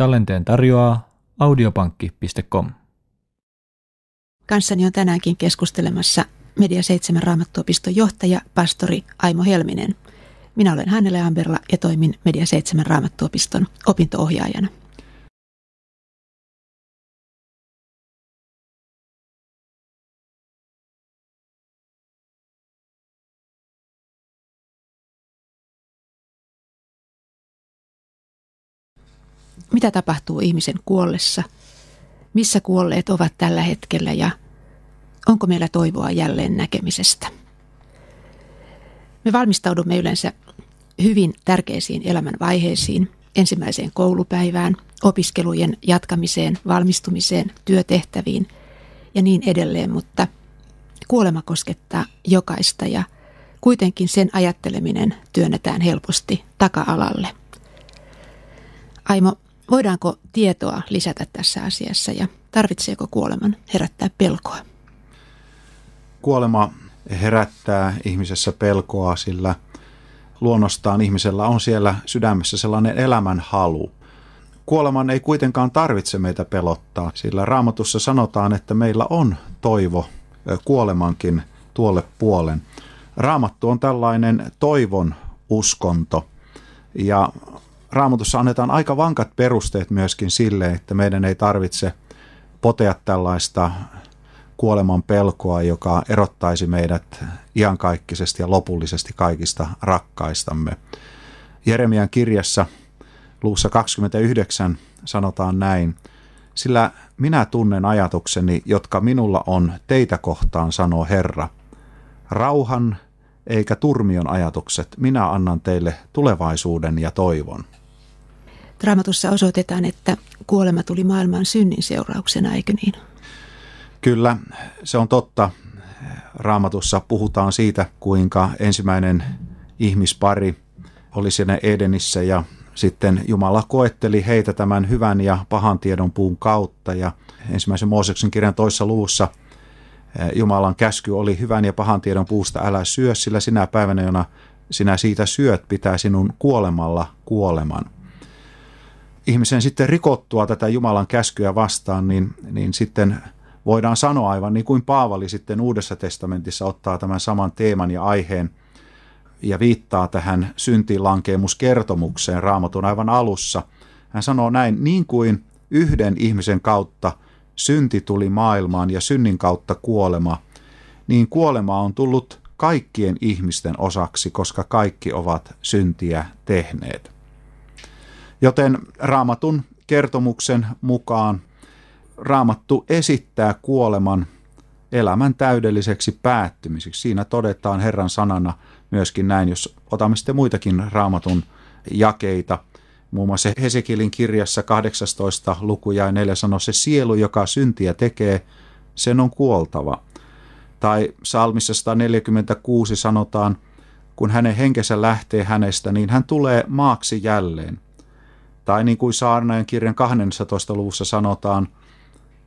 Tallenteen tarjoaa audiopankki.com. Kanssani on tänäänkin keskustelemassa Media 7 raamattuopiston johtaja, pastori Aimo Helminen. Minä olen Hannele Amberla ja toimin Media 7 raamattuopiston opintoohjaajana. mitä tapahtuu ihmisen kuollessa, missä kuolleet ovat tällä hetkellä ja onko meillä toivoa jälleen näkemisestä. Me valmistaudumme yleensä hyvin tärkeisiin elämän vaiheisiin, ensimmäiseen koulupäivään, opiskelujen jatkamiseen, valmistumiseen, työtehtäviin ja niin edelleen, mutta kuolema koskettaa jokaista ja kuitenkin sen ajatteleminen työnnetään helposti taka-alalle. Aimo, Voidaanko tietoa lisätä tässä asiassa ja tarvitseeko kuoleman herättää pelkoa? Kuolema herättää ihmisessä pelkoa, sillä luonnostaan ihmisellä on siellä sydämessä sellainen elämän halu. Kuoleman ei kuitenkaan tarvitse meitä pelottaa, sillä raamatussa sanotaan, että meillä on toivo kuolemankin tuolle puolen. Raamattu on tällainen toivon uskonto ja raamatussa annetaan aika vankat perusteet myöskin sille, että meidän ei tarvitse potea tällaista kuoleman pelkoa, joka erottaisi meidät iankaikkisesti ja lopullisesti kaikista rakkaistamme. Jeremian kirjassa luussa 29 sanotaan näin, sillä minä tunnen ajatukseni, jotka minulla on teitä kohtaan, sanoo Herra. Rauhan eikä turmion ajatukset, minä annan teille tulevaisuuden ja toivon. Raamatussa osoitetaan, että kuolema tuli maailman synnin seurauksena, eikö niin? Kyllä, se on totta. Raamatussa puhutaan siitä, kuinka ensimmäinen ihmispari oli siinä Edenissä ja sitten Jumala koetteli heitä tämän hyvän ja pahan tiedon puun kautta. Ja ensimmäisen Mooseksen kirjan toisessa luvussa eh, Jumalan käsky oli hyvän ja pahan tiedon puusta älä syö, sillä sinä päivänä, jona sinä siitä syöt, pitää sinun kuolemalla kuoleman ihmisen sitten rikottua tätä Jumalan käskyä vastaan, niin, niin sitten voidaan sanoa aivan niin kuin Paavali sitten Uudessa testamentissa ottaa tämän saman teeman ja aiheen ja viittaa tähän syntiinlankeemuskertomukseen raamatun aivan alussa. Hän sanoo näin, niin kuin yhden ihmisen kautta synti tuli maailmaan ja synnin kautta kuolema, niin kuolema on tullut kaikkien ihmisten osaksi, koska kaikki ovat syntiä tehneet. Joten raamatun kertomuksen mukaan raamattu esittää kuoleman elämän täydelliseksi päättymiseksi. Siinä todetaan Herran sanana myöskin näin, jos otamme sitten muitakin raamatun jakeita. Muun muassa Hesekielin kirjassa 18 luku ja 4 sanoo, se sielu, joka syntiä tekee, sen on kuoltava. Tai psalmissa 146 sanotaan, kun hänen henkensä lähtee hänestä, niin hän tulee maaksi jälleen – tai niin kuin Saarnajan kirjan 12. luvussa sanotaan,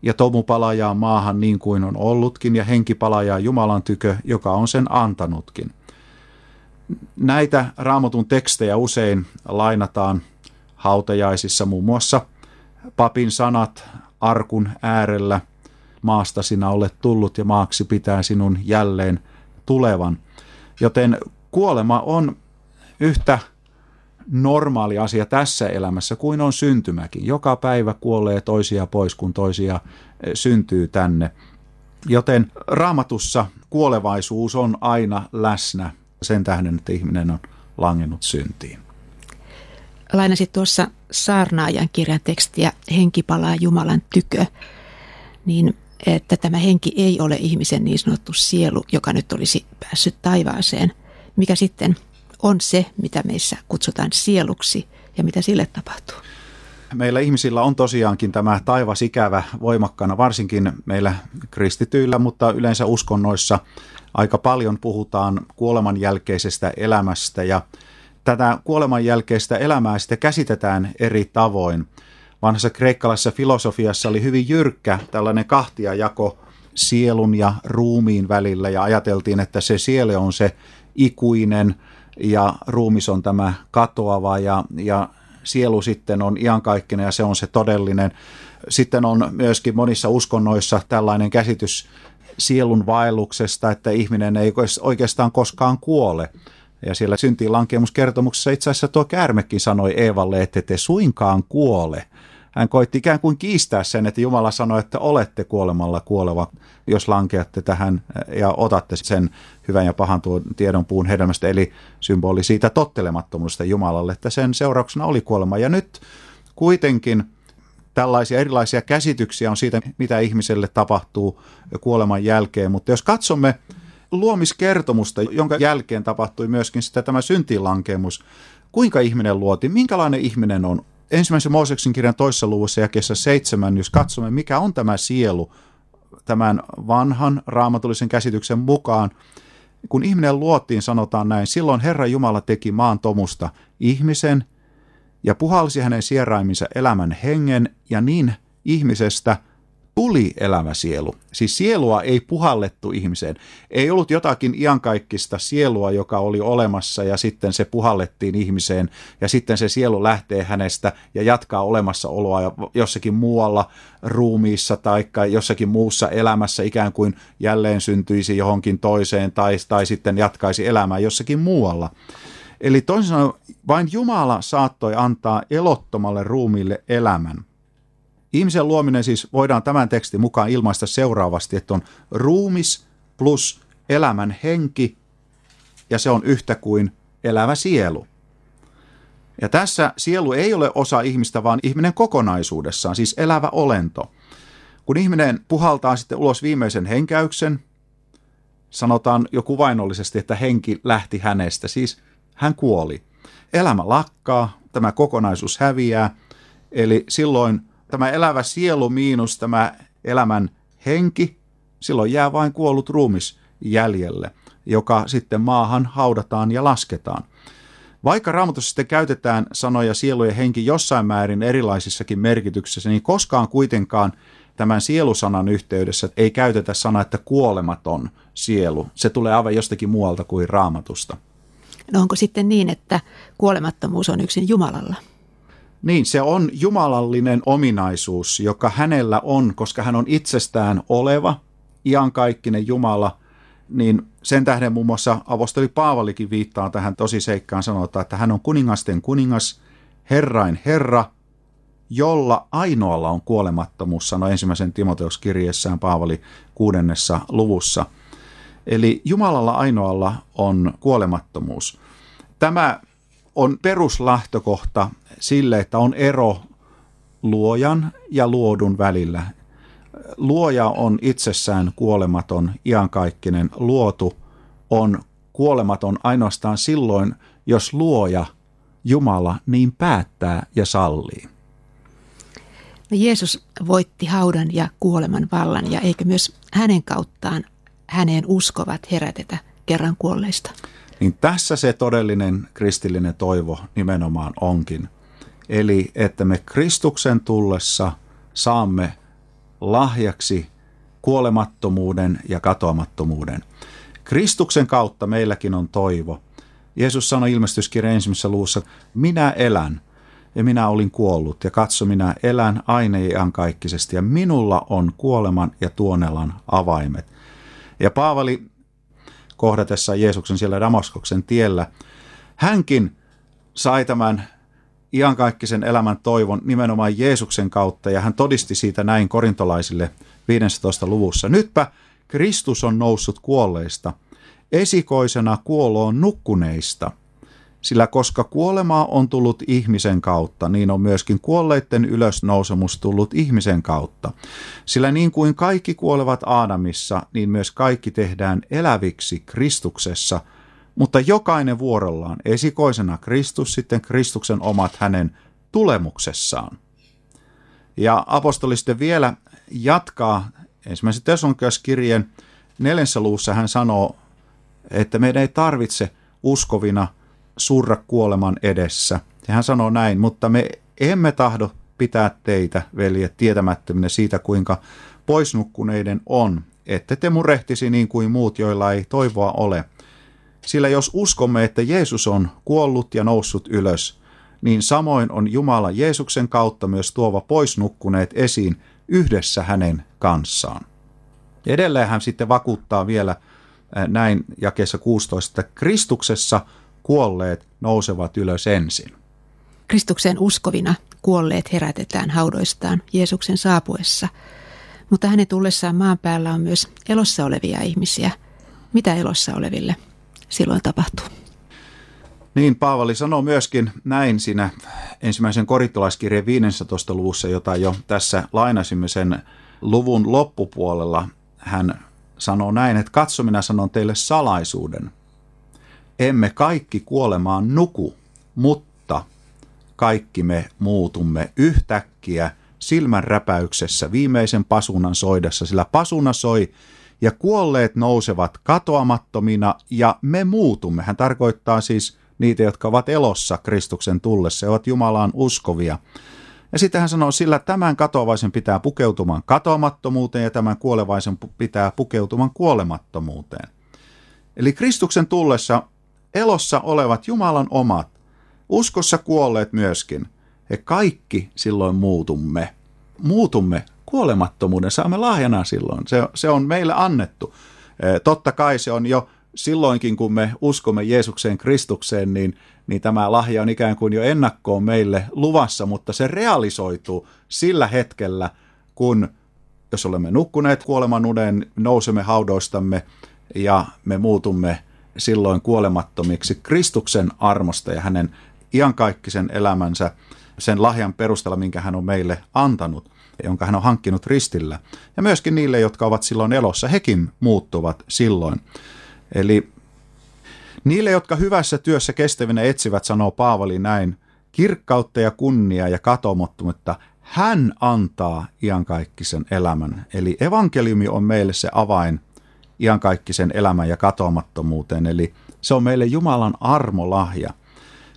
ja tomu palajaa maahan niin kuin on ollutkin, ja henki palajaa Jumalan tykö, joka on sen antanutkin. Näitä raamatun tekstejä usein lainataan hautajaisissa muun muassa papin sanat arkun äärellä, maasta sinä olet tullut ja maaksi pitää sinun jälleen tulevan. Joten kuolema on yhtä normaali asia tässä elämässä kuin on syntymäkin. Joka päivä kuolee toisia pois, kun toisia eh, syntyy tänne. Joten raamatussa kuolevaisuus on aina läsnä sen tähden, että ihminen on langennut syntiin. Lainasit tuossa saarnaajan kirjan tekstiä Henki palaa Jumalan tykö, niin että tämä henki ei ole ihmisen niin sanottu sielu, joka nyt olisi päässyt taivaaseen. Mikä sitten on se, mitä meissä kutsutaan sieluksi ja mitä sille tapahtuu. Meillä ihmisillä on tosiaankin tämä taivas ikävä voimakkana, varsinkin meillä kristityillä, mutta yleensä uskonnoissa aika paljon puhutaan kuoleman jälkeisestä elämästä ja tätä kuoleman jälkeistä elämää sitä käsitetään eri tavoin. Vanhassa kreikkalaisessa filosofiassa oli hyvin jyrkkä tällainen kahtiajako sielun ja ruumiin välillä ja ajateltiin, että se siele on se ikuinen – ja ruumis on tämä katoava ja, ja sielu sitten on iankaikkinen ja se on se todellinen. Sitten on myöskin monissa uskonnoissa tällainen käsitys sielun vaelluksesta, että ihminen ei oikeastaan koskaan kuole. Ja siellä syntiin lankemuskertomuksessa itse asiassa tuo käärmekin sanoi Eevalle, että te suinkaan kuole hän koitti ikään kuin kiistää sen, että Jumala sanoi, että olette kuolemalla kuoleva, jos lankeatte tähän eh, ja otatte sen hyvän ja pahan tuon tiedon puun hedelmästä, eli symboli siitä tottelemattomuudesta Jumalalle, että sen seurauksena oli kuolema. Ja nyt kuitenkin tällaisia erilaisia käsityksiä on siitä, mitä ihmiselle tapahtuu kuoleman jälkeen, mutta jos katsomme luomiskertomusta, jonka jälkeen tapahtui myöskin sitä tämä syntilankemus, kuinka ihminen luoti, minkälainen ihminen on ensimmäisen Mooseksen kirjan toisessa luvussa ja kesä seitsemän, jos katsomme, mikä on tämä sielu tämän vanhan raamatullisen käsityksen mukaan, kun ihminen luotiin, sanotaan näin, silloin Herra Jumala teki maan tomusta ihmisen ja puhalsi hänen sieraiminsa elämän hengen ja niin ihmisestä – tuli elämäsielu. Siis sielua ei puhallettu ihmiseen. Ei ollut jotakin iankaikkista sielua, joka oli olemassa ja sitten se puhallettiin ihmiseen ja sitten se sielu lähtee hänestä ja jatkaa olemassaoloa jossakin muualla ruumiissa tai jossakin muussa elämässä ikään kuin jälleen syntyisi johonkin toiseen tai, tai sitten jatkaisi elämää jossakin muualla. Eli toisin sanoen vain Jumala saattoi antaa elottomalle ruumiille elämän – Ihmisen luominen siis voidaan tämän tekstin mukaan ilmaista seuraavasti, että on ruumis plus elämän henki ja se on yhtä kuin elävä sielu. Ja tässä sielu ei ole osa ihmistä, vaan ihminen kokonaisuudessaan, siis elävä olento. Kun ihminen puhaltaa sitten ulos viimeisen henkäyksen, sanotaan jo kuvainnollisesti, että henki lähti hänestä, siis hän kuoli. Elämä lakkaa, tämä kokonaisuus häviää, eli silloin – tämä elävä sielu miinus tämä elämän henki, silloin jää vain kuollut ruumis jäljelle, joka sitten maahan haudataan ja lasketaan. Vaikka raamatussa sitten käytetään sanoja sielu ja henki jossain määrin erilaisissakin merkityksissä, niin koskaan kuitenkaan tämän sielusanan yhteydessä ei käytetä sanaa, että kuolematon sielu. Se tulee aivan jostakin muualta kuin raamatusta. No onko sitten niin, että kuolemattomuus on yksin Jumalalla? Niin, se on jumalallinen ominaisuus, joka hänellä on, koska hän on itsestään oleva, iankaikkinen Jumala, niin sen tähden muun muassa avostoli Paavalikin viittaa tähän tosi seikkaan sanotaan, että hän on kuningasten kuningas, herrain herra, jolla ainoalla on kuolemattomuus, sanoi ensimmäisen Timoteus-kirjeessään Paavali kuudennessa luvussa. Eli Jumalalla ainoalla on kuolemattomuus. Tämä on peruslähtökohta sille, että on ero luojan ja luodun välillä. Luoja on itsessään kuolematon, iankaikkinen. Luotu on kuolematon ainoastaan silloin, jos luoja, Jumala, niin päättää ja sallii. No Jeesus voitti haudan ja kuoleman vallan ja eikö myös hänen kauttaan häneen uskovat herätetä kerran kuolleista? Niin tässä se todellinen kristillinen toivo nimenomaan onkin. Eli että me Kristuksen tullessa saamme lahjaksi kuolemattomuuden ja katoamattomuuden. Kristuksen kautta meilläkin on toivo. Jeesus sanoi ilmestyskirja ensimmäisessä luussa, minä elän ja minä olin kuollut ja katso minä elän aina kaikkisesti ja minulla on kuoleman ja tuonelan avaimet. Ja Paavali kohdatessa Jeesuksen siellä Damaskoksen tiellä. Hänkin sai tämän iankaikkisen elämän toivon nimenomaan Jeesuksen kautta ja hän todisti siitä näin korintolaisille 15. luvussa. Nytpä Kristus on noussut kuolleista, esikoisena kuoloon nukkuneista – sillä koska kuolemaa on tullut ihmisen kautta, niin on myöskin kuolleiden ylösnousemus tullut ihmisen kautta. Sillä niin kuin kaikki kuolevat Aadamissa, niin myös kaikki tehdään eläviksi Kristuksessa, mutta jokainen vuorollaan, esikoisena Kristus, sitten Kristuksen omat hänen tulemuksessaan. Ja apostoli sitten vielä jatkaa, ensimmäisen Tesonkäskirjeen neljänsä luussa hän sanoo, että meidän ei tarvitse uskovina – surra kuoleman edessä. Ja hän sanoo näin, mutta me emme tahdo pitää teitä, veljet, tietämättöminen siitä, kuinka poisnukkuneiden on, ette te murehtisi niin kuin muut, joilla ei toivoa ole. Sillä jos uskomme, että Jeesus on kuollut ja noussut ylös, niin samoin on Jumala Jeesuksen kautta myös tuova poisnukkuneet esiin yhdessä hänen kanssaan. Edelleen hän sitten vakuuttaa vielä näin jakeessa 16, että Kristuksessa – kuolleet nousevat ylös ensin. Kristuksen uskovina kuolleet herätetään haudoistaan Jeesuksen saapuessa, mutta hänen tullessaan maan päällä on myös elossa olevia ihmisiä. Mitä elossa oleville silloin tapahtuu? Niin, Paavali sanoo myöskin näin siinä ensimmäisen korittolaiskirjan 15. luvussa, jota jo tässä lainasimme sen luvun loppupuolella. Hän sanoo näin, että katso minä sanon teille salaisuuden – emme kaikki kuolemaan nuku, mutta kaikki me muutumme yhtäkkiä silmänräpäyksessä viimeisen pasunan soidessa, sillä pasuna soi ja kuolleet nousevat katoamattomina ja me muutumme. Hän tarkoittaa siis niitä, jotka ovat elossa Kristuksen tullessa ja ovat Jumalaan uskovia. Ja sitten hän sanoo, sillä tämän katoavaisen pitää pukeutumaan katoamattomuuteen ja tämän kuolevaisen pitää pukeutumaan kuolemattomuuteen. Eli Kristuksen tullessa elossa olevat Jumalan omat, uskossa kuolleet myöskin. He kaikki silloin muutumme. Muutumme kuolemattomuuden, saamme lahjana silloin. Se, se on meille annettu. E, totta kai se on jo silloinkin, kun me uskomme Jeesukseen Kristukseen, niin, niin tämä lahja on ikään kuin jo ennakkoon meille luvassa, mutta se realisoituu sillä hetkellä, kun jos olemme nukkuneet kuoleman unen, nousemme haudoistamme ja me muutumme silloin kuolemattomiksi Kristuksen armosta ja hänen iankaikkisen elämänsä, sen lahjan perusteella, minkä hän on meille antanut, jonka hän on hankkinut ristillä. Ja myöskin niille, jotka ovat silloin elossa, hekin muuttuvat silloin. Eli niille, jotka hyvässä työssä kestävinä etsivät, sanoo Paavali näin, kirkkautta ja kunniaa ja katomottomuutta, hän antaa iankaikkisen elämän. Eli evankeliumi on meille se avain iankaikkisen elämän ja katoamattomuuteen. Eli se on meille Jumalan armolahja.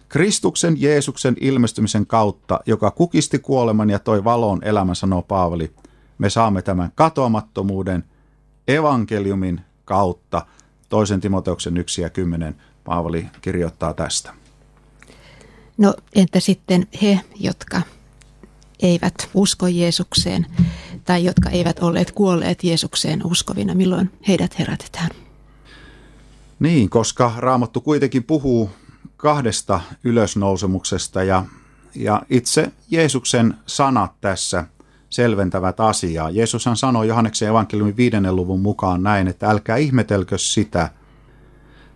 Kristuksen Jeesuksen ilmestymisen kautta, joka kukisti kuoleman ja toi valon elämän, sanoo Paavali, me saamme tämän katoamattomuuden evankeliumin kautta. Toisen Timoteuksen 1 ja 10 Paavali kirjoittaa tästä. No entä sitten he, jotka eivät usko Jeesukseen, tai jotka eivät olleet kuolleet Jeesukseen uskovina, milloin heidät herätetään. Niin, koska Raamattu kuitenkin puhuu kahdesta ylösnousemuksesta ja, ja itse Jeesuksen sanat tässä selventävät asiaa. Jeesushan sanoi Johanneksen evankeliumin viidennen luvun mukaan näin, että älkää ihmetelkö sitä,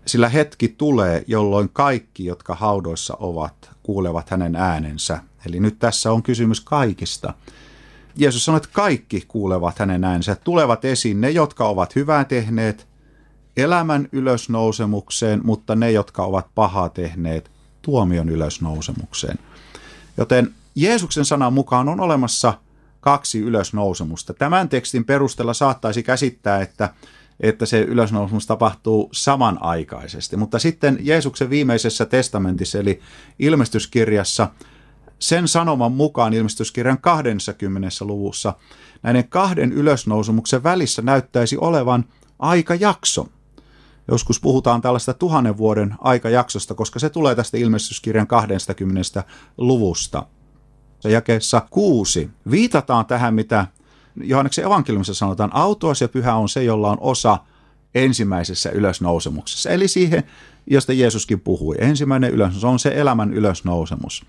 sillä hetki tulee, jolloin kaikki, jotka haudoissa ovat, kuulevat hänen äänensä. Eli nyt tässä on kysymys kaikista. Jeesus sanoi, että kaikki kuulevat hänen äänensä. Tulevat esiin ne, jotka ovat hyvää tehneet elämän ylösnousemukseen, mutta ne, jotka ovat pahaa tehneet tuomion ylösnousemukseen. Joten Jeesuksen sanan mukaan on olemassa kaksi ylösnousemusta. Tämän tekstin perusteella saattaisi käsittää, että, että se ylösnousemus tapahtuu samanaikaisesti. Mutta sitten Jeesuksen viimeisessä testamentissa, eli ilmestyskirjassa – sen sanoman mukaan ilmestyskirjan 20. luvussa näiden kahden ylösnousumuksen välissä näyttäisi olevan aikajakso. Joskus puhutaan tällaista tuhannen vuoden aikajaksosta, koska se tulee tästä ilmestyskirjan 20. luvusta. Se jakeessa kuusi. Viitataan tähän, mitä Johanneksen evankeliumissa sanotaan, autoas ja pyhä on se, jolla on osa ensimmäisessä ylösnousemuksessa. Eli siihen, josta Jeesuskin puhui. Ensimmäinen ylösnousemus on se elämän ylösnousemus.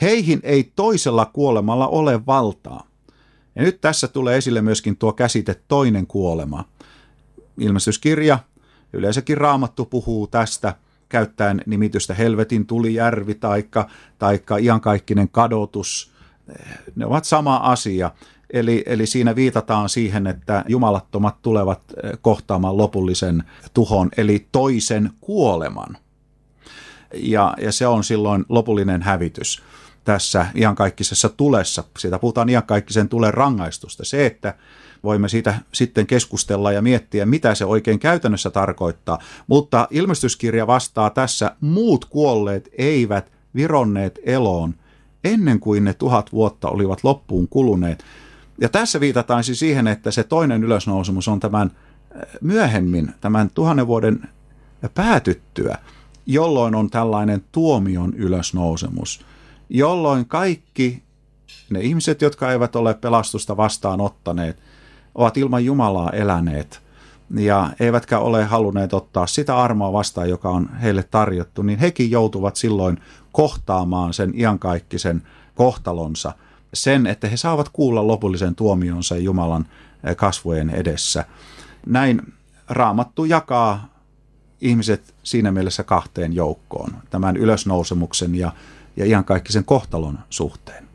Heihin ei toisella kuolemalla ole valtaa. Ja nyt tässä tulee esille myöskin tuo käsite toinen kuolema. Ilmestyskirja, yleensäkin raamattu puhuu tästä käyttäen nimitystä helvetin tulijärvi taikka, taikka iankaikkinen kadotus. Ne ovat sama asia. Eli, eli siinä viitataan siihen, että jumalattomat tulevat eh, kohtaamaan lopullisen tuhon, eli toisen kuoleman. Ja, ja se on silloin lopullinen hävitys tässä iankaikkisessa tulessa. Siitä puhutaan iankaikkisen tulen rangaistusta. Se, että voimme siitä sitten keskustella ja miettiä, mitä se oikein käytännössä tarkoittaa. Mutta ilmestyskirja vastaa tässä, muut kuolleet eivät vironneet eloon ennen kuin ne tuhat vuotta olivat loppuun kuluneet. Ja tässä viitataan siis siihen, että se toinen ylösnousemus on tämän äh, myöhemmin, tämän tuhannen vuoden päätyttyä, jolloin on tällainen tuomion ylösnousemus – jolloin kaikki ne ihmiset, jotka eivät ole pelastusta vastaanottaneet, ovat ilman Jumalaa eläneet ja eivätkä ole halunneet ottaa sitä armoa vastaan, joka on heille tarjottu, niin hekin joutuvat silloin kohtaamaan sen iankaikkisen kohtalonsa, sen, että he saavat kuulla lopullisen tuomionsa Jumalan eh, kasvojen edessä. Näin raamattu jakaa ihmiset siinä mielessä kahteen joukkoon, tämän ylösnousemuksen ja ja ihan kaikki sen kohtalon suhteen.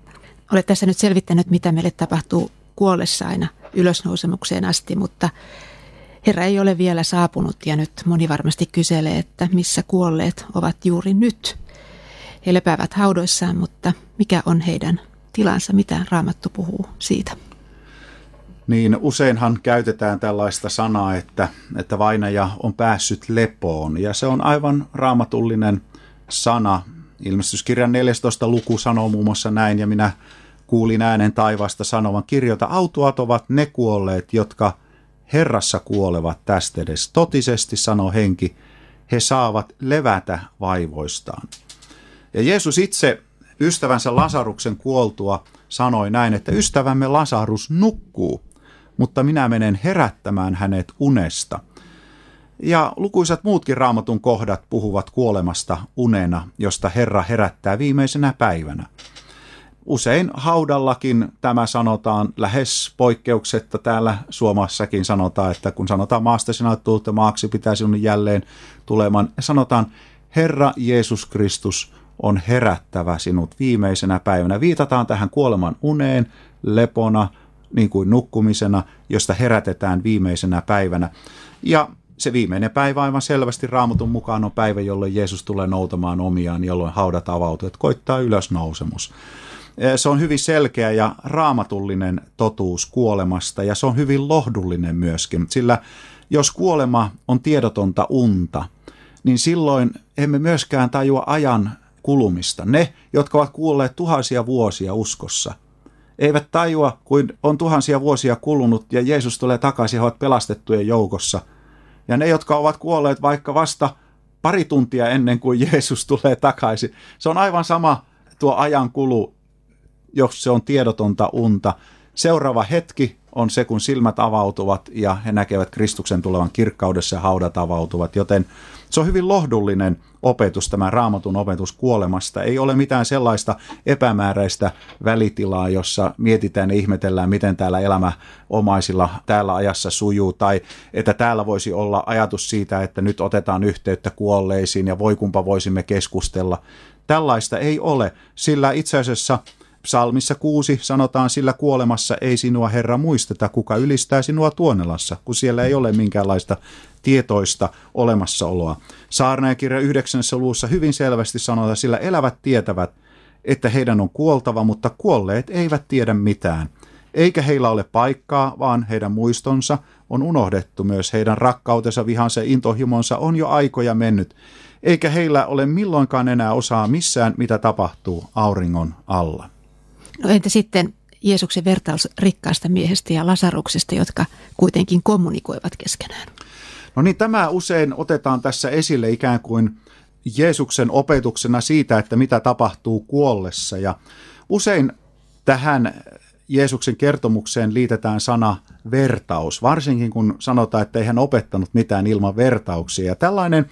Olet tässä nyt selvittänyt, mitä meille tapahtuu kuollessa aina ylösnousemukseen asti, mutta Herra ei ole vielä saapunut ja nyt moni varmasti kyselee, että missä kuolleet ovat juuri nyt. He lepäävät haudoissaan, mutta mikä on heidän tilansa, mitä Raamattu puhuu siitä? Niin useinhan käytetään tällaista sanaa, että, että vainaja on päässyt lepoon ja se on aivan raamatullinen sana Ilmestyskirjan 14 luku sanoo muun muassa näin, ja minä kuulin äänen taivaasta sanovan, kirjoita autuat ovat ne kuolleet, jotka Herrassa kuolevat tästä edes. Totisesti, sanoo henki, he saavat levätä vaivoistaan. Ja Jeesus itse ystävänsä Lasaruksen kuoltua sanoi näin, että ystävämme Lasarus nukkuu, mutta minä menen herättämään hänet unesta – ja lukuisat muutkin raamatun kohdat puhuvat kuolemasta unena, josta Herra herättää viimeisenä päivänä. Usein haudallakin tämä sanotaan lähes poikkeuksetta. Täällä Suomessakin sanotaan, että kun sanotaan maasta sinä olet maaksi, pitää sinun jälleen tulemaan. Sanotaan, Herra Jeesus Kristus on herättävä sinut viimeisenä päivänä. Viitataan tähän kuoleman uneen, lepona, niin kuin nukkumisena, josta herätetään viimeisenä päivänä. Ja se viimeinen päivä aivan selvästi raamatun mukaan on päivä, jolloin Jeesus tulee noutamaan omiaan, jolloin haudat avautuu, että koittaa ylösnousemus. Se on hyvin selkeä ja raamatullinen totuus kuolemasta ja se on hyvin lohdullinen myöskin, sillä jos kuolema on tiedotonta unta, niin silloin emme myöskään tajua ajan kulumista. Ne, jotka ovat kuolleet tuhansia vuosia uskossa, eivät tajua, kuin on tuhansia vuosia kulunut ja Jeesus tulee takaisin ja ovat pelastettujen joukossa – ja ne, jotka ovat kuolleet vaikka vasta pari tuntia ennen kuin Jeesus tulee takaisin. Se on aivan sama tuo ajan kulu, jos se on tiedotonta unta. Seuraava hetki on se, kun silmät avautuvat ja he näkevät Kristuksen tulevan kirkkaudessa ja haudat avautuvat. Joten se on hyvin lohdullinen opetus, tämä raamatun opetus kuolemasta. Ei ole mitään sellaista epämääräistä välitilaa, jossa mietitään ja ihmetellään, miten täällä elämä omaisilla täällä ajassa sujuu, tai että täällä voisi olla ajatus siitä, että nyt otetaan yhteyttä kuolleisiin ja voi kumpa voisimme keskustella. Tällaista ei ole, sillä itse asiassa – Psalmissa 6 sanotaan, sillä kuolemassa ei sinua Herra muisteta, kuka ylistää sinua tuonelassa, kun siellä ei ole minkäänlaista tietoista olemassaoloa. Saarnajakirja 9. luvussa hyvin selvästi sanotaan, sillä elävät tietävät, että heidän on kuoltava, mutta kuolleet eivät tiedä mitään. Eikä heillä ole paikkaa, vaan heidän muistonsa on unohdettu myös. Heidän rakkautensa, vihansa ja intohimonsa on jo aikoja mennyt, eikä heillä ole milloinkaan enää osaa missään, mitä tapahtuu auringon alla. No entä sitten Jeesuksen vertaus rikkaasta miehestä ja Lasaruksesta, jotka kuitenkin kommunikoivat keskenään? No niin, tämä usein otetaan tässä esille ikään kuin Jeesuksen opetuksena siitä, että mitä tapahtuu kuollessa. Ja usein tähän Jeesuksen kertomukseen liitetään sana vertaus, varsinkin kun sanotaan, että ei hän opettanut mitään ilman vertauksia. Ja tällainen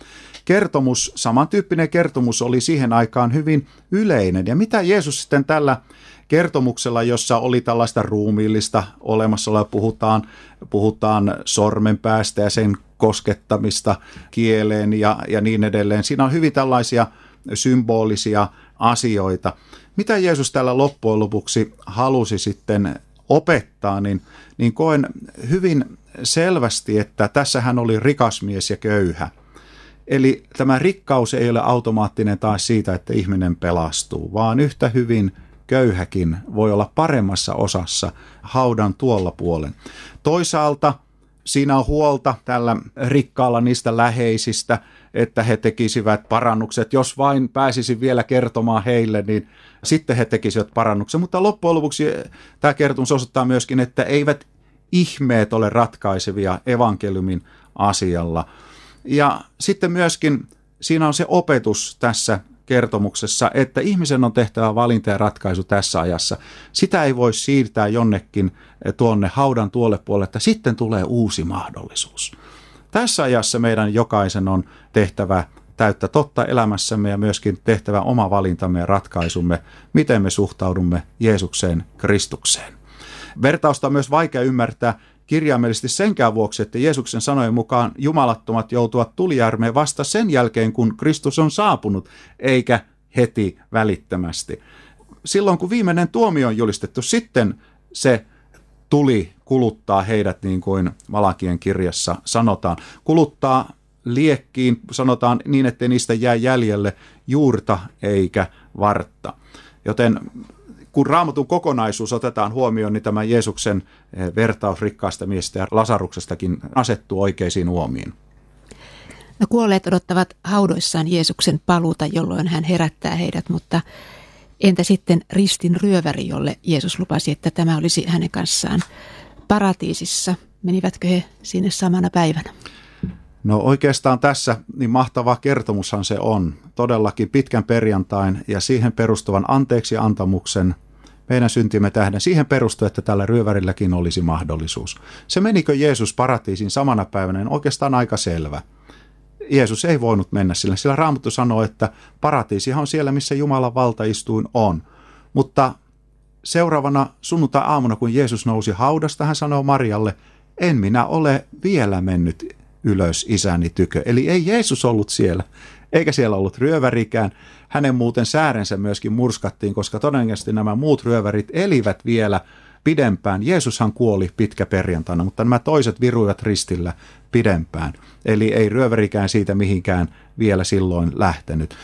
kertomus, samantyyppinen kertomus oli siihen aikaan hyvin yleinen. Ja mitä Jeesus sitten tällä kertomuksella, jossa oli tällaista ruumiillista olemassaoloa, puhutaan, puhutaan sormenpäästä ja sen koskettamista kieleen ja, ja niin edelleen. Siinä on hyvin tällaisia symbolisia asioita. Mitä Jeesus täällä loppujen lopuksi halusi sitten opettaa, niin, niin koen hyvin selvästi, että tässä hän oli rikas mies ja köyhä. Eli tämä rikkaus ei ole automaattinen taas siitä, että ihminen pelastuu, vaan yhtä hyvin – köyhäkin voi olla paremmassa osassa haudan tuolla puolen. Toisaalta siinä on huolta tällä rikkaalla niistä läheisistä, että he tekisivät parannukset. Jos vain pääsisi vielä kertomaan heille, niin sitten he tekisivät parannuksen. Mutta loppujen lopuksi eh, tämä kertomus osoittaa myöskin, että eivät ihmeet ole ratkaisevia evankeliumin asialla. Ja sitten myöskin siinä on se opetus tässä kertomuksessa, että ihmisen on tehtävä valinta ja ratkaisu tässä ajassa. Sitä ei voi siirtää jonnekin tuonne haudan tuolle puolelle, että sitten tulee uusi mahdollisuus. Tässä ajassa meidän jokaisen on tehtävä täyttä totta elämässämme ja myöskin tehtävä oma valintamme ja ratkaisumme, miten me suhtaudumme Jeesukseen, Kristukseen. Vertausta on myös vaikea ymmärtää kirjaimellisesti senkään vuoksi, että Jeesuksen sanojen mukaan jumalattomat joutuvat tulijärmeen vasta sen jälkeen, kun Kristus on saapunut, eikä heti välittömästi. Silloin kun viimeinen tuomio on julistettu, sitten se tuli kuluttaa heidät, niin kuin Malakien kirjassa sanotaan. Kuluttaa liekkiin, sanotaan niin, ettei niistä jää jäljelle juurta eikä vartta. Joten kun raamatun kokonaisuus otetaan huomioon, niin tämä Jeesuksen eh, vertaus rikkaasta miestä ja Lasaruksestakin asettuu oikeisiin uomiin. No kuolleet odottavat haudoissaan Jeesuksen paluuta, jolloin hän herättää heidät, mutta entä sitten ristin ryöväri, jolle Jeesus lupasi, että tämä olisi hänen kanssaan paratiisissa? Menivätkö he sinne samana päivänä? No oikeastaan tässä niin mahtava kertomushan se on. Todellakin pitkän perjantain ja siihen perustuvan anteeksi antamuksen meidän syntimme tähden siihen perustu, että tällä ryövärilläkin olisi mahdollisuus. Se menikö Jeesus paratiisin samana päivänä, on oikeastaan aika selvä. Jeesus ei voinut mennä sillä, sillä Raamattu sanoo, että paratiisihan on siellä, missä Jumalan valtaistuin on. Mutta seuraavana sunnuntai-aamuna, kun Jeesus nousi haudasta, hän sanoi Marialle, en minä ole vielä mennyt ylös isäni tykö. Eli ei Jeesus ollut siellä eikä siellä ollut ryövärikään. Hänen muuten säärensä myöskin murskattiin, koska todennäköisesti nämä muut ryövärit elivät vielä pidempään. Jeesushan kuoli pitkä perjantaina, mutta nämä toiset viruivat ristillä pidempään. Eli ei ryövärikään siitä mihinkään vielä silloin lähtenyt.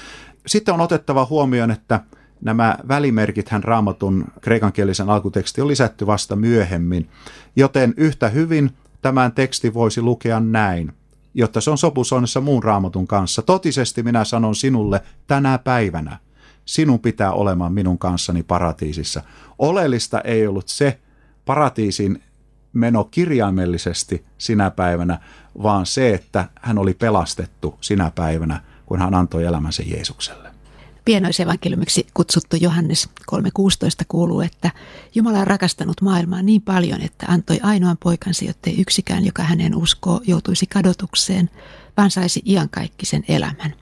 Sitten on otettava huomioon, että nämä välimerkit, hän raamatun kreikankielisen alkuteksti on lisätty vasta myöhemmin, joten yhtä hyvin tämän teksti voisi lukea näin jotta se on sopusoinnissa muun raamatun kanssa. Totisesti minä sanon sinulle tänä päivänä, sinun pitää olemaan minun kanssani paratiisissa. Oleellista ei ollut se paratiisin meno kirjaimellisesti sinä päivänä, vaan se, että hän oli pelastettu sinä päivänä, kun hän antoi elämänsä Jeesukselle. Pienoisevankeliumiksi kutsuttu Johannes 3.16 kuuluu, että Jumala on rakastanut maailmaa niin paljon, että antoi ainoan poikansa, jotta yksikään, joka hänen uskoo, joutuisi kadotukseen, vaan saisi iankaikkisen elämän.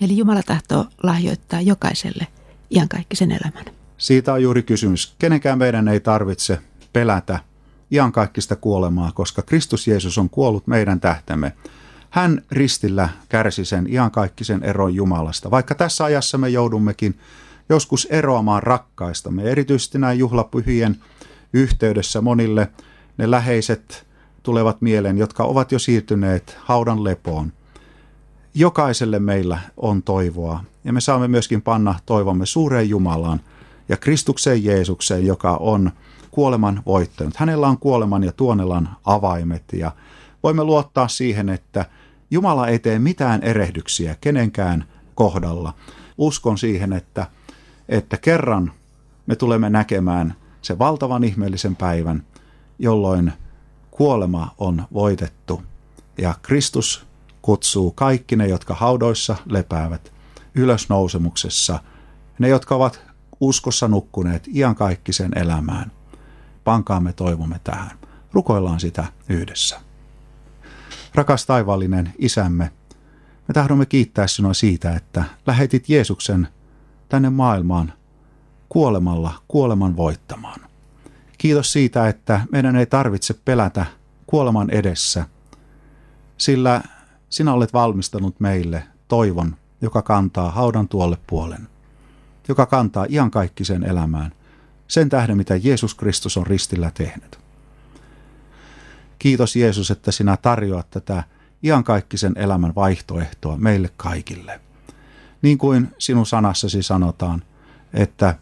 Eli Jumala tahtoo lahjoittaa jokaiselle iankaikkisen elämän. Siitä on juuri kysymys. Kenenkään meidän ei tarvitse pelätä iankaikkista kuolemaa, koska Kristus Jeesus on kuollut meidän tähtemme. Hän ristillä kärsi sen iankaikkisen eron Jumalasta, vaikka tässä ajassa me joudummekin joskus eroamaan rakkaistamme. Erityisesti näin juhlapyhien yhteydessä monille ne läheiset tulevat mieleen, jotka ovat jo siirtyneet haudan lepoon. Jokaiselle meillä on toivoa ja me saamme myöskin panna toivomme suureen Jumalaan ja Kristukseen Jeesukseen, joka on kuoleman voittanut. Hänellä on kuoleman ja tuonelan avaimet ja voimme luottaa siihen, että – Jumala ei tee mitään erehdyksiä kenenkään kohdalla. Uskon siihen, että, että kerran me tulemme näkemään se valtavan ihmeellisen päivän, jolloin kuolema on voitettu ja Kristus kutsuu kaikki ne, jotka haudoissa lepäävät ylösnousemuksessa, ne, jotka ovat uskossa nukkuneet iankaikkisen elämään. Pankaamme toivomme tähän. Rukoillaan sitä yhdessä. Rakas taivaallinen isämme, me tahdomme kiittää sinua siitä, että lähetit Jeesuksen tänne maailmaan kuolemalla kuoleman voittamaan. Kiitos siitä, että meidän ei tarvitse pelätä kuoleman edessä, sillä sinä olet valmistanut meille toivon, joka kantaa haudan tuolle puolen, joka kantaa iankaikkisen elämään, sen tähden mitä Jeesus Kristus on ristillä tehnyt. Kiitos Jeesus, että sinä tarjoat tätä iankaikkisen elämän vaihtoehtoa meille kaikille. Niin kuin sinun sanassasi sanotaan, että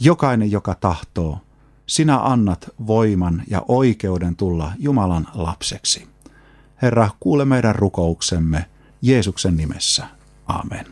jokainen, joka tahtoo, sinä annat voiman ja oikeuden tulla Jumalan lapseksi. Herra, kuule meidän rukouksemme Jeesuksen nimessä. Amen.